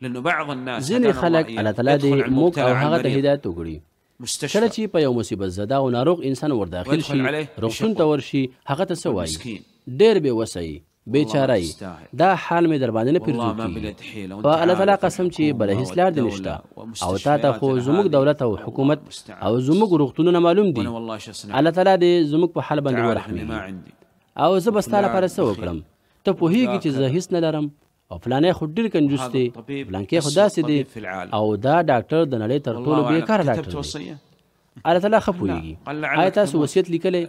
لانه بعض الناس ځینې خلک الله تعالی دې موږ او هغه ته هدایت وکړي کله چې په یو مصیبت زده او ناروغ انسان ورداخل شي روغتون ته ورشي هغه ته څه وایي ډېر بې وسایي بیچارهی دا حال مې در باندې نه پیرځو په الله تعالی قسم چې بل هیڅ لار دې نشته او تا ته خو زموږ دولت او حکومت او زموږ روغتونونه معلوم دي الله تعالی دې زموږ په حال باندې ورحمي او زه به ستا لپاره څه وکړم ته پوهیږي چې زه هیڅ نه لرم او فلانه خو ډیر کنجوس دی بلانکی خو داسې دی او دا ډاکټر د نړۍ تر ټولو بیکار ډاکټر دی الله تعالی خپويږي آیا تاسو وصیت لیکلی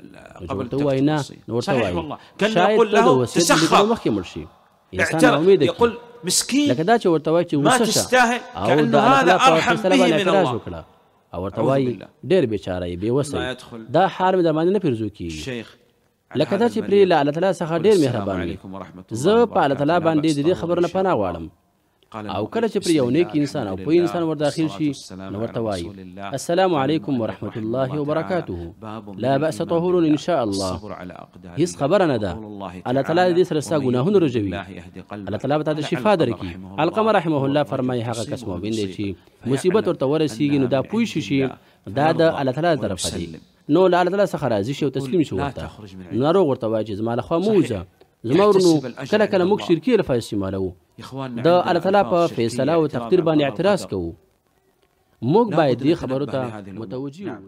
قبل ته وای نه نور ته وای شاید ته د وصیت لیکلو مخکې مړ شي انسان امید کوي لکه دا چې ورته وای چې وسه او دا هذا ارحم به من الله او ورته وای ډیر بیچاره بې وسه دا حال مې در باندې نه پیرزو کیږي شیخ لکه دا چې پرې له الله تعالی څخه ډېر مهربان دی زه په الله تعالی باندې د دې خبر نه پناه غواړم او کله چې پر یو نیک انسان او په انسان ور داخل شي نو ورته وایي السلام علیکم ورحمۃ الله وبرکاته لا بأس طهور ان شاء الله هیڅ خبره نه ده الله تعالی دې سره ستا ګناهونه رجوي الله تعالی به تاسو شفا درکړي القمر رحمه الله فرمایي هغه کس مؤمن دی چې مصیبت ورته ورسیږي نو دا پوه شي دا د الله تعالی طرفه دی نو له الله تعالی څخه راضي شي او تسلیم شي ورته ناروغ ورته وایي چې زما له خوا مه وځه زما ورونو کله کله موږ شرکي لپاره استعمالوو د الله تعالی په فیصله او تقدیر باندې اعتراض کوو موږ باید دې خبرو ته متوجه